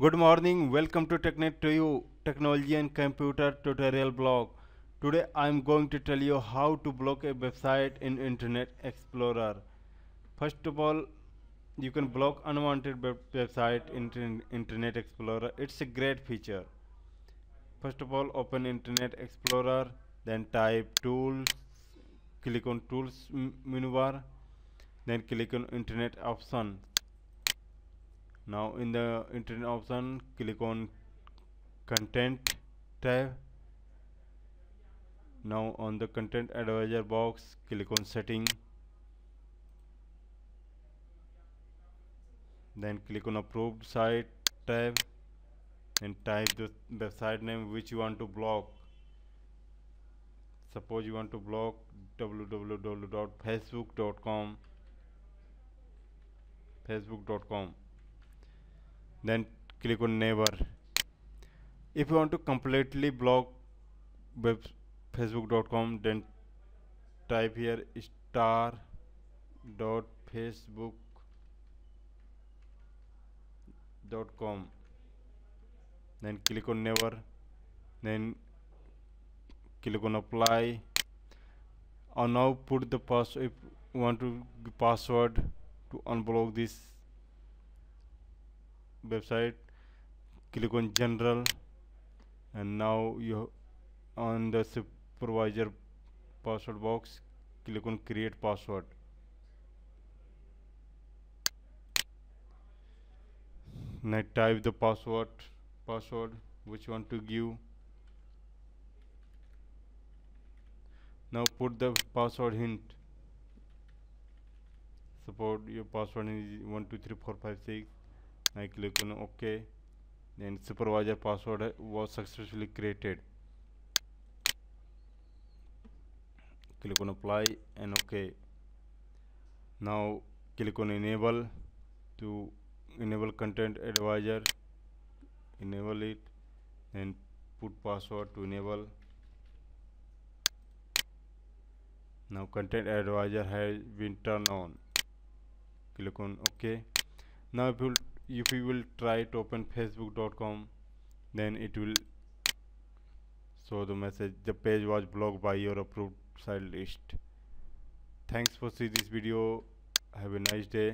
Good morning, welcome to TechNet to you technology and computer tutorial blog. Today I am going to tell you how to block a website in Internet Explorer. First of all, you can block unwanted website in Internet Explorer. It's a great feature. First of all, open Internet Explorer, then type tools, click on tools menu bar, then click on internet Options now in the internet option click on content tab now on the content advisor box click on setting then click on approved site tab and type the website name which you want to block suppose you want to block www.facebook.com facebook.com then click on never if you want to completely block web facebook.com then type here star dot facebook dot com then click on never then click on apply or uh, now put the password if you want to password to unblock this website click on general and now you on the supervisor password box click on create password now type the password password which you want to give now put the password hint support your password is 123456 I click on OK then supervisor password was successfully created click on apply and OK now click on enable to enable content advisor enable it and put password to enable now content advisor has been turned on click on ok now if you if we will try to open facebook.com then it will show the message the page was blocked by your approved site list thanks for see this video have a nice day